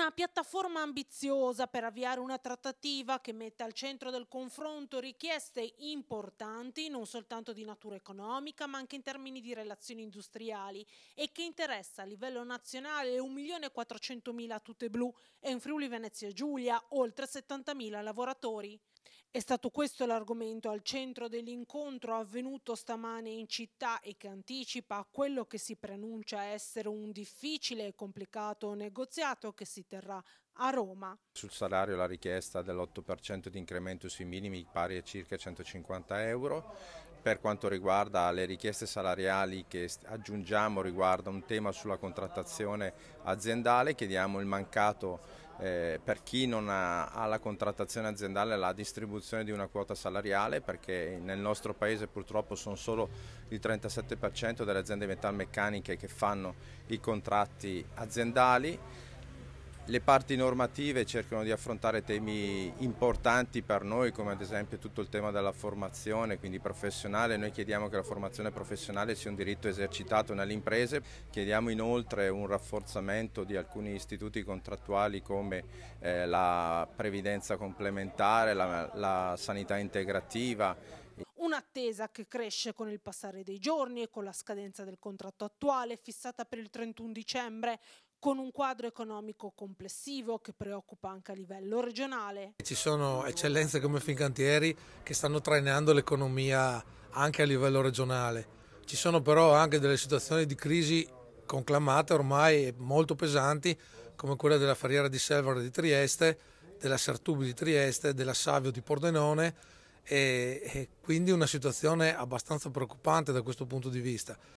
Una piattaforma ambiziosa per avviare una trattativa che metta al centro del confronto richieste importanti non soltanto di natura economica ma anche in termini di relazioni industriali e che interessa a livello nazionale 1.400.000 tute blu e in Friuli Venezia Giulia oltre 70.000 lavoratori. È stato questo l'argomento al centro dell'incontro avvenuto stamane in città e che anticipa quello che si preannuncia essere un difficile e complicato negoziato che si terrà a Roma. Sul salario la richiesta dell'8% di incremento sui minimi pari a circa 150 euro. Per quanto riguarda le richieste salariali che aggiungiamo riguarda un tema sulla contrattazione aziendale, chiediamo il mancato eh, per chi non ha, ha, la contrattazione aziendale la distribuzione di una quota salariale perché nel nostro paese purtroppo sono solo il 37% delle aziende metalmeccaniche che fanno i contratti aziendali le parti normative cercano di affrontare temi importanti per noi come ad esempio tutto il tema della formazione, quindi professionale, noi chiediamo che la formazione professionale sia un diritto esercitato nelle imprese, chiediamo inoltre un rafforzamento di alcuni istituti contrattuali come eh, la previdenza complementare, la, la sanità integrativa Un'attesa che cresce con il passare dei giorni e con la scadenza del contratto attuale fissata per il 31 dicembre con un quadro economico complessivo che preoccupa anche a livello regionale. Ci sono eccellenze come Fincantieri che stanno trainando l'economia anche a livello regionale. Ci sono però anche delle situazioni di crisi conclamate ormai molto pesanti come quella della Ferriera di Selvara di Trieste, della Sartubi di Trieste, della Savio di Pordenone e, e quindi una situazione abbastanza preoccupante da questo punto di vista.